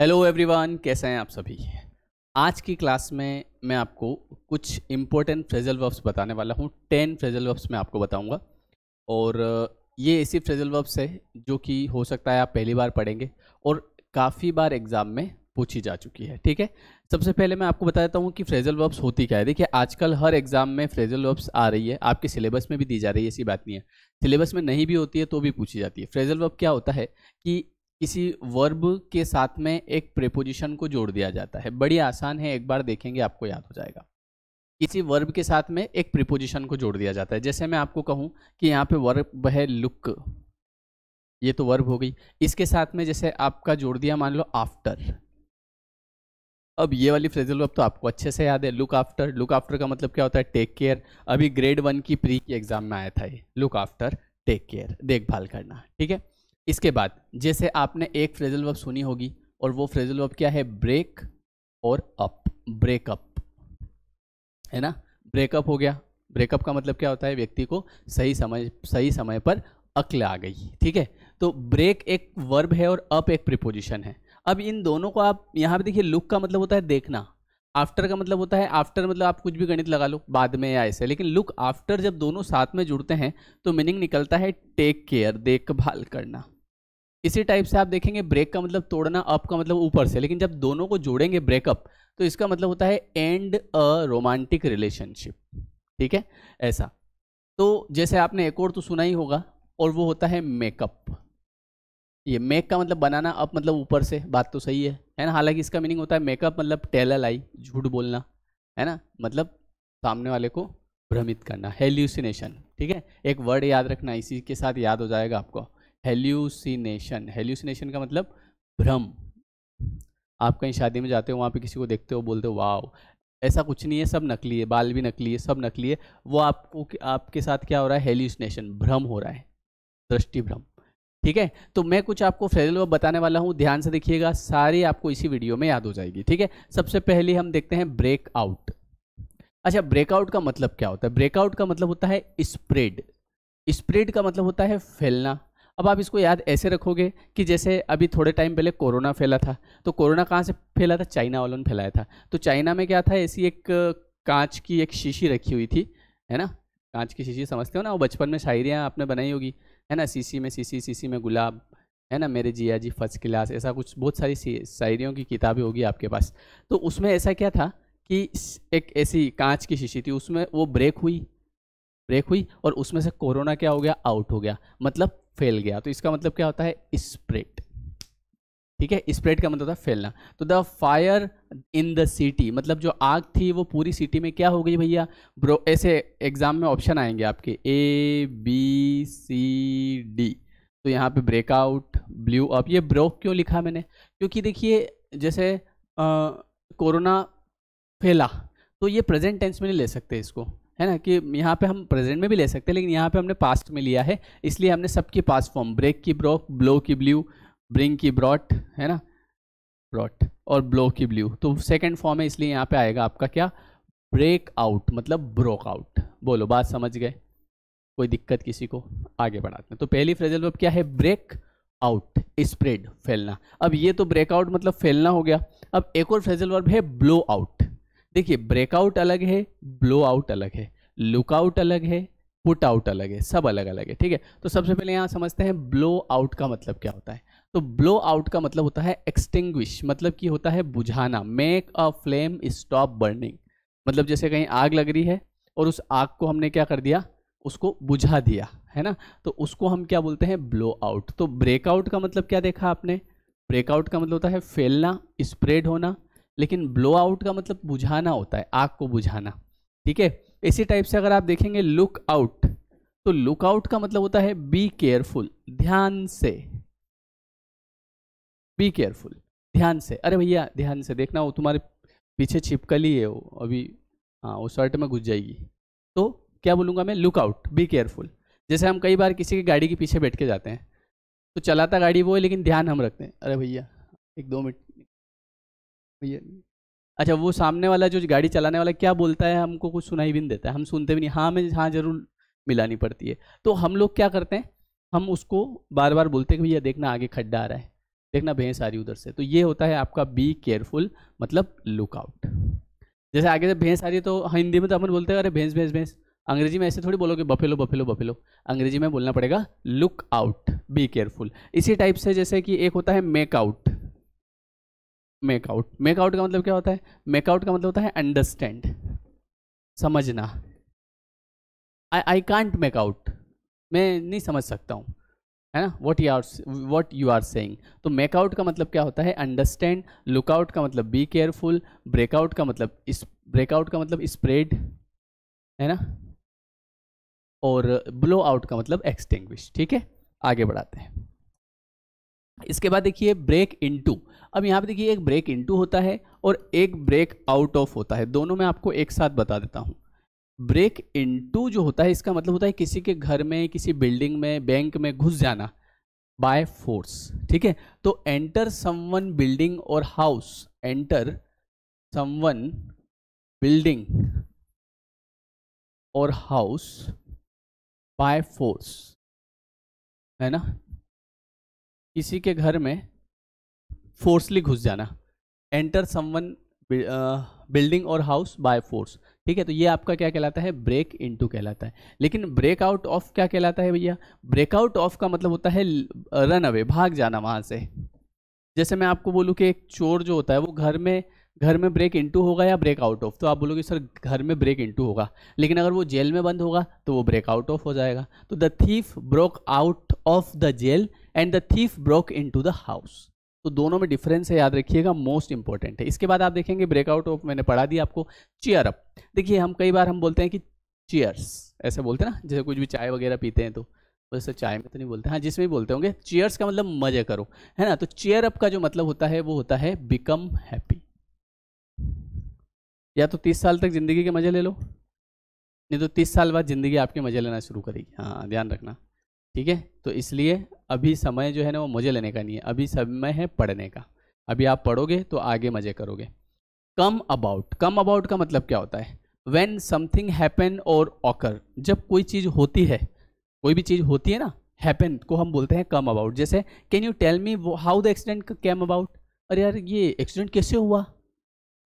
hello everyone कैसे हैं आप सभी आज की क्लास में मैं आपको कुछ इम्पोर्टेंट फ्रेजल वर्ब्स बताने वाला हूँ टेन फ्रेजल वर्ब्स मैं आपको बताऊँगा और ये ऐसी फ्रेजल वर्ब्स है जो कि हो सकता है आप पहली बार पढ़ेंगे और काफ़ी बार एग्ज़ाम में पूछी जा चुकी है ठीक है सबसे पहले मैं आपको बताता हूँ कि फ्रेजल वर्ब्स होती क्या है देखिए आजकल हर एग्ज़ाम में फ्रेजल वर्ब्स आ रही है आपके सिलेबस में भी दी जा रही है ऐसी बात नहीं है सिलेबस में नहीं भी होती है तो भी पूछी जाती है फ्रेजल वर्ब क्या होता है कि किसी वर्ब के साथ में एक प्रेपोजिशन को जोड़ दिया जाता है बड़ी आसान है एक बार देखेंगे आपको याद हो जाएगा किसी वर्ब के साथ में एक प्रिपोजिशन को जोड़ दिया जाता है जैसे मैं आपको कहूँ कि यहाँ पे वर्ब है लुक ये तो वर्ब हो गई इसके साथ में जैसे आपका जोड़ दिया मान लो आफ्टर अब ये वाली फ्रेजल वर्ब तो आपको अच्छे से याद है लुक आफ्टर लुक आफ्टर का मतलब क्या होता है टेक केयर अभी ग्रेड वन की प्री की एग्जाम में आया था ये लुक आफ्टर टेक केयर देखभाल करना ठीक है इसके बाद जैसे आपने एक फ्रेजल वर्ब सुनी होगी और वो फ्रेजल वर्ब क्या है ब्रेक और अप ब्रेकअप है ना ब्रेकअप हो गया ब्रेकअप का मतलब क्या होता है व्यक्ति को सही समय सही समय पर अक्ल आ गई ठीक है तो ब्रेक एक वर्ब है और अप एक प्रिपोजिशन है अब इन दोनों को आप यहाँ पे देखिए लुक का मतलब होता है देखना आफ्टर का मतलब होता है आफ्टर मतलब आप कुछ भी गणित लगा लो बाद में या ऐसे लेकिन लुक आफ्टर जब दोनों साथ में जुड़ते हैं तो मीनिंग निकलता है टेक केयर देखभाल करना इसी टाइप से आप देखेंगे ब्रेक का मतलब तोड़ना अप का मतलब ऊपर से लेकिन जब दोनों को जोड़ेंगे ब्रेकअप तो इसका मतलब होता है एंड अ रोमांटिक रिलेशनशिप ठीक है ऐसा तो जैसे आपने एक और तो सुना ही होगा और वो होता है मेकअप ये मेक का मतलब बनाना अप मतलब ऊपर से बात तो सही है है ना हालांकि इसका मीनिंग होता है मेकअप मतलब टेलर लाई झूठ बोलना है ना मतलब सामने वाले को भ्रमित करना हेल्यूसिनेशन ठीक है एक वर्ड याद रखना इसी के साथ याद हो जाएगा आपको हेल्यूसिनेशन हेल्यूसिनेशन का मतलब भ्रम आप कहीं शादी में जाते हो वहाँ पे किसी को देखते हो बोलते हो वाव ऐसा कुछ नहीं है सब नकली है बाल भी नकली है सब नकली है वो आपको आपके साथ क्या हो रहा है हेल्यूसिनेशन भ्रम हो रहा है दृष्टि भ्रम ठीक है तो मैं कुछ आपको फ्रेजल वर्ब बताने वाला हूँ ध्यान से देखिएगा सारी आपको इसी वीडियो में याद हो जाएगी ठीक है सबसे पहले हम देखते हैं ब्रेकआउट अच्छा ब्रेकआउट का मतलब क्या होता है ब्रेकआउट का मतलब होता है स्प्रेड स्प्रेड का मतलब होता है फैलना अब आप इसको याद ऐसे रखोगे कि जैसे अभी थोड़े टाइम पहले कोरोना फैला था तो कोरोना कहाँ से फैला था चाइना वालों ने फैलाया था तो चाइना में क्या था ऐसी एक कांच की एक शीशी रखी हुई थी है ना कांच की शीशी समझते हो ना वो बचपन में शायरियाँ आपने बनाई होगी है ना शीशी में शीशी शीशी में गुलाब है ना मेरे जिया जी फर्स्ट क्लास ऐसा कुछ बहुत सारी शायरियों की किताबें होगी आपके पास तो उसमें ऐसा क्या था कि एक ऐसी कांच की शीशी थी उसमें वो ब्रेक हुई ब्रेक हुई और उसमें से कोरोना क्या हो गया आउट हो गया मतलब फैल गया तो इसका मतलब क्या होता है स्प्रेड ठीक है स्प्रेड का मतलब था फैलना तो the fire in the city मतलब जो आग थी वो पूरी सिटी में क्या हो गई भैया ब्रो ऐसे एग्जाम में ऑप्शन आएंगे आपके ए बी सी डी तो यहाँ पे ब्रेकआउट ब्लू अप ये ब्रोक क्यों लिखा मैंने क्योंकि देखिए जैसे कोरोना फैला तो ये प्रेजेंट टेंस में नहीं ले सकते इसको है ना कि यहाँ पे हम प्रेजेंट में भी ले सकते हैं लेकिन यहाँ पे हमने पास्ट में लिया है इसलिए हमने सबकी पास्ट फॉर्म ब्रेक की ब्रोक ब्लो की ब्ल्यू ब्रिंग की ब्रॉट है ना ब्रॉट और ब्लो की ब्ल्यू तो सेकेंड फॉर्म है इसलिए यहाँ पे आएगा आपका क्या ब्रेक आउट मतलब ब्रोक आउट बोलो बात समझ गए कोई दिक्कत किसी को आगे बढ़ाते हैं तो पहली फ्रेजल वर्ब क्या है ब्रेक आउट स्प्रेड फैलना अब ये तो ब्रेकआउट मतलब फैलना हो गया अब एक और फ्रेजल वर्ब है ब्लो आउट देखिए ब्रेकआउट अलग है ब्लो आउट अलग है लुकआउट अलग है पुट आउट अलग है सब अलग अलग है ठीक है तो सबसे पहले यहाँ समझते हैं ब्लो आउट का मतलब क्या होता है तो ब्लो आउट का मतलब होता है एक्सटिंग्विश मतलब कि होता है बुझाना make a flame stop burning मतलब जैसे कहीं आग लग रही है और उस आग को हमने क्या कर दिया उसको बुझा दिया है ना तो उसको हम क्या बोलते हैं ब्लो आउट तो ब्रेकआउट का मतलब क्या देखा आपने ब्रेकआउट का मतलब होता है फैलना स्प्रेड होना लेकिन ब्लो आउट का मतलब बुझाना होता है आग को बुझाना ठीक है इसी टाइप से अगर आप देखेंगे लुक आउट तो लुक आउट का मतलब होता है बी केयरफुल ध्यान से बी केयरफुल ध्यान से अरे भैया ध्यान से देखना वो तुम्हारे पीछे छिपकली है वो अभी हाँ वो शर्ट में घुस जाएगी तो क्या बोलूँगा मैं लुक आउट बी केयरफुल जैसे हम कई बार किसी की गाड़ी के पीछे बैठ के जाते हैं तो चलाता गाड़ी वो है लेकिन ध्यान हम रखते हैं अरे भैया एक दो मिनट ये अच्छा वो सामने वाला जो गाड़ी चलाने वाला क्या बोलता है हमको कुछ सुनाई भी नहीं देता है हम सुनते भी नहीं हाँ में हाँ जरूर मिलानी पड़ती है तो हम लोग क्या करते हैं हम उसको बार बार बोलते हैं कि भैया देखना आगे खड्डा आ रहा है देखना भैंस आ रही उधर से तो ये होता है आपका बी केयरफुल मतलब लुकआउट जैसे आगे से भैंस आ रही है तो हिंदी में तो अपन बोलते हैं अरे भैंस भैंस भैंस अंग्रेजी में ऐसे थोड़ी बोलोगे बफेलो बफेलो बफेलो अंग्रेजी में बोलना पड़ेगा लुक आउट बी केयरफुल इसी टाइप से जैसे कि एक होता है मेक आउट मेकआउट मेकआउट का मतलब क्या होता है मेकआउट का मतलब होता है अंडरस्टैंड समझना I I can't make out मैं नहीं समझ सकता हूँ है ना what you are what you are saying तो मेकआउट का मतलब क्या होता है अंडरस्टैंड लुकआउट का मतलब बी केयरफुल ब्रेकआउट का मतलब इस ब्रेकआउट का मतलब स्प्रेड है ना और ब्लो आउट का मतलब एक्सटिंग्विश ठीक है आगे बढ़ाते हैं इसके बाद देखिए ब्रेक इनटू अब यहाँ पे देखिए एक ब्रेक इनटू होता है और एक ब्रेक आउट ऑफ होता है दोनों मैं आपको एक साथ बता देता हूँ ब्रेक इनटू जो होता है इसका मतलब होता है किसी के घर में किसी बिल्डिंग में बैंक में घुस जाना बाय फोर्स ठीक है तो एंटर समवन बिल्डिंग और हाउस एंटर समवन बिल्डिंग और हाउस बाय फोर्स है ना किसी के घर में फोर्सली घुस जाना एंटर समवन बिल्डिंग और हाउस बाय फोर्स ठीक है तो ये आपका क्या कहलाता है ब्रेक इनटू कहलाता है लेकिन ब्रेक आउट ऑफ क्या कहलाता है भैया ब्रेकआउट ऑफ का मतलब होता है रन अवे भाग जाना वहाँ से जैसे मैं आपको बोलूँ कि एक चोर जो होता है वो घर में घर में ब्रेक इनटू होगा या ब्रेक आउट ऑफ तो आप बोलोगे सर घर में ब्रेक इनटू होगा लेकिन अगर वो जेल में बंद होगा तो वो ब्रेक आउट ऑफ हो जाएगा तो the thief broke out of the jail and the thief broke into the house तो दोनों में डिफरेंस है याद रखिएगा मोस्ट इंपॉर्टेंट है इसके बाद आप देखेंगे ब्रेकआउट ऑफ मैंने पढ़ा दिया आपको चेयर अप देखिए हम कई बार हम बोलते हैं कि चेयर्स ऐसे बोलते हैं ना जैसे कुछ भी चाय वगैरह पीते हैं तो वैसे तो चाय में तो नहीं बोलते हाँ जिसमें भी बोलते होंगे चेयर्स का मतलब मजे करो है ना तो चेयर अप का जो मतलब होता है वो होता है बिकम हैप्पी या तो तीस साल तक जिंदगी के मजे ले लो नहीं तो तीस साल बाद जिंदगी आपके मजे लेना शुरू करेगी हाँ ध्यान रखना ठीक है तो इसलिए अभी समय जो है ना वो मुझे लेने का नहीं है अभी समय है पढ़ने का अभी आप पढ़ोगे तो आगे मज़े करोगे कम अबाउट कम अबाउट का मतलब क्या होता है वेन समथिंग हैपन और ऑकर जब कोई चीज़ होती है कोई भी चीज़ होती है ना हैपन को हम बोलते हैं कम अबाउट जैसे can you tell me how the accident came about अरे यार ये एक्सीडेंट कैसे हुआ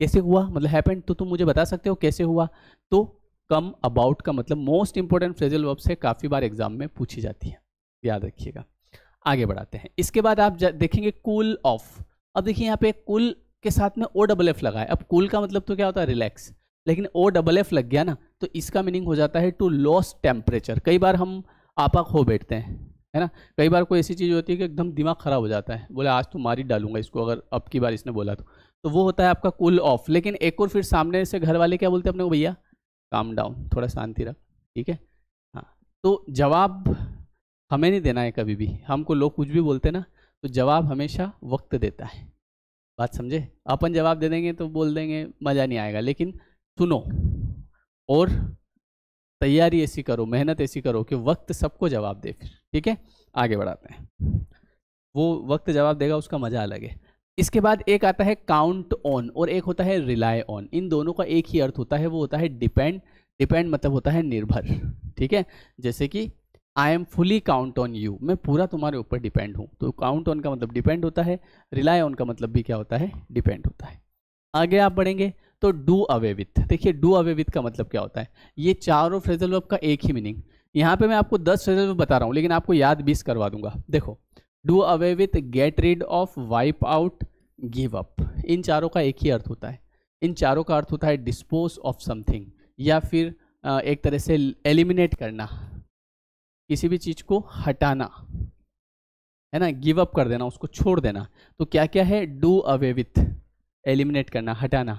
कैसे हुआ मतलब हैपन तो तुम मुझे बता सकते हो कैसे हुआ तो कम अबाउट का मतलब मोस्ट इंपॉर्टेंट फ्रेजल वर्ब से काफ़ी बार एग्जाम में पूछी जाती है याद रखिएगा आगे बढ़ाते हैं इसके बाद आप देखेंगे कूल ऑफ अब देखिए यहाँ पे कूल के साथ में ओ डबल एफ लगा है अब कूल का मतलब तो क्या होता है रिलैक्स लेकिन ओ डबल एफ लग गया ना तो इसका मीनिंग हो जाता है टू लॉस टेम्परेचर कई बार हम आपा खो बैठते हैं है ना कई बार कोई ऐसी चीज़ होती है कि एकदम दिमाग ख़राब हो जाता है बोले आज तो मार ही डालूंगा इसको अगर अब की बार इसने बोला तो तो वो होता है आपका कूल ऑफ लेकिन एक और फिर सामने से घर वाले क्या बोलते हैं अपने को भैया काम डाउन थोड़ा शांति रख ठीक है हाँ तो जवाब हमें नहीं देना है कभी भी हमको लोग कुछ भी बोलते ना तो जवाब हमेशा वक्त देता है बात समझे अपन जवाब दे देंगे तो बोल देंगे मज़ा नहीं आएगा लेकिन सुनो और तैयारी ऐसी करो मेहनत ऐसी करो कि वक्त सबको जवाब दे फिर ठीक है आगे बढ़ाते हैं वो वक्त जवाब देगा उसका मज़ा अलग है इसके बाद एक आता है काउंट ऑन और एक होता है रिलाय ऑन इन दोनों का एक ही अर्थ होता है वो होता है डिपेंड डिपेंड मतलब होता है निर्भर ठीक है जैसे कि I am fully count on you मैं पूरा तुम्हारे ऊपर डिपेंड हूँ तो काउंट ऑन का मतलब डिपेंड होता है रिलाय ऑन का मतलब भी क्या होता है डिपेंड होता है आगे आप बढ़ेंगे तो डू अवे विथ देखिए डू अवे विथ का मतलब क्या होता है ये चारों फ्रेजल वर्ब का एक ही मीनिंग यहाँ पे मैं आपको दस फ्रेजल वर्ब बता रहा हूँ लेकिन आपको याद बीस करवा दूंगा देखो do away with get rid of wipe out give up इन चारों का एक ही अर्थ होता है इन चारों का अर्थ होता है डिस्पोज ऑफ समथिंग या फिर एक तरह से एलिमिनेट करना किसी भी चीज़ को हटाना है ना गिव अप कर देना उसको छोड़ देना तो क्या क्या है डू अवे विथ एलिमिनेट करना हटाना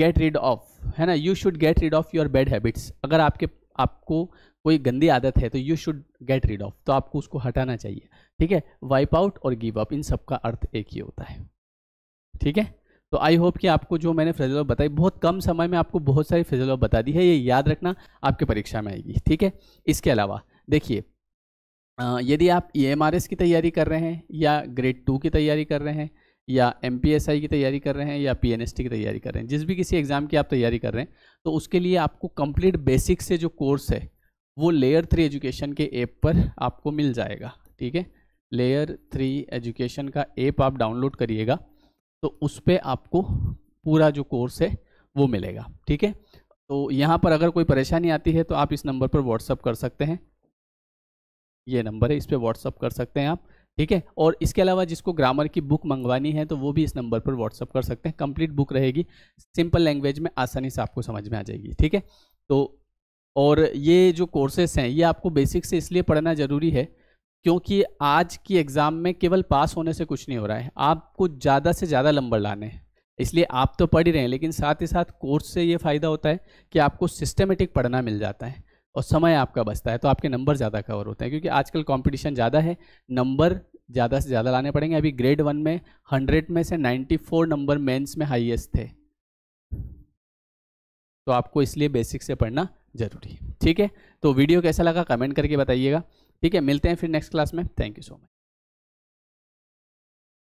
गेट रिड ऑफ है ना you should get rid of your bad habits अगर आपके आपको कोई गंदी आदत है तो you should get rid of तो आपको उसको हटाना चाहिए ठीक है वाइप आउट और गिव अप इन सब का अर्थ एक ही होता है ठीक है तो आई होप कि आपको जो मैंने फ्रेजल बताई बहुत कम समय में आपको बहुत सारी फ्रेजल बता दी है ये याद रखना आपके परीक्षा में आएगी ठीक है इसके अलावा देखिए यदि आप ई e की तैयारी कर रहे हैं या ग्रेड टू की तैयारी कर रहे हैं या एम की तैयारी कर रहे हैं या पी की तैयारी कर रहे हैं जिस भी किसी एग्ज़ाम की आप तैयारी कर रहे हैं तो उसके लिए आपको कंप्लीट बेसिक से जो कोर्स है वो लेयर थ्री एजुकेशन के ऐप पर आपको मिल जाएगा ठीक है लेयर थ्री एजुकेशन का एप आप डाउनलोड करिएगा तो उस पर आपको पूरा जो कोर्स है वो मिलेगा ठीक है तो यहाँ पर अगर कोई परेशानी आती है तो आप इस नंबर पर व्हाट्सअप कर सकते हैं ये नंबर है इस पर व्हाट्सअप कर सकते हैं आप ठीक है और इसके अलावा जिसको ग्रामर की बुक मंगवानी है तो वो भी इस नंबर पर व्हाट्सअप कर सकते हैं कंप्लीट बुक रहेगी सिंपल लैंग्वेज में आसानी से आपको समझ में आ जाएगी ठीक है तो और ये जो कोर्सेस हैं ये आपको बेसिक से इसलिए पढ़ना ज़रूरी है क्योंकि आज की एग्ज़ाम में केवल पास होने से कुछ नहीं हो रहा है आपको ज़्यादा से ज़्यादा नंबर लाने हैं इसलिए आप तो पढ़ ही रहे हैं लेकिन साथ ही साथ कोर्स से ये फ़ायदा होता है कि आपको सिस्टमेटिक पढ़ना मिल जाता है और समय आपका बचता है तो आपके नंबर ज़्यादा कवर होते हैं क्योंकि आजकल कॉम्पिटिशन ज़्यादा है नंबर ज़्यादा से ज़्यादा लाने पड़ेंगे अभी ग्रेड वन में हंड्रेड में से नाइन्टी फोर नंबर मेन्स में हाइएस्ट थे तो आपको इसलिए बेसिक से पढ़ना ज़रूरी है ठीक है तो वीडियो कैसा लगा कमेंट करके बताइएगा ठीक है मिलते हैं फिर नेक्स्ट क्लास में थैंक यू सो मच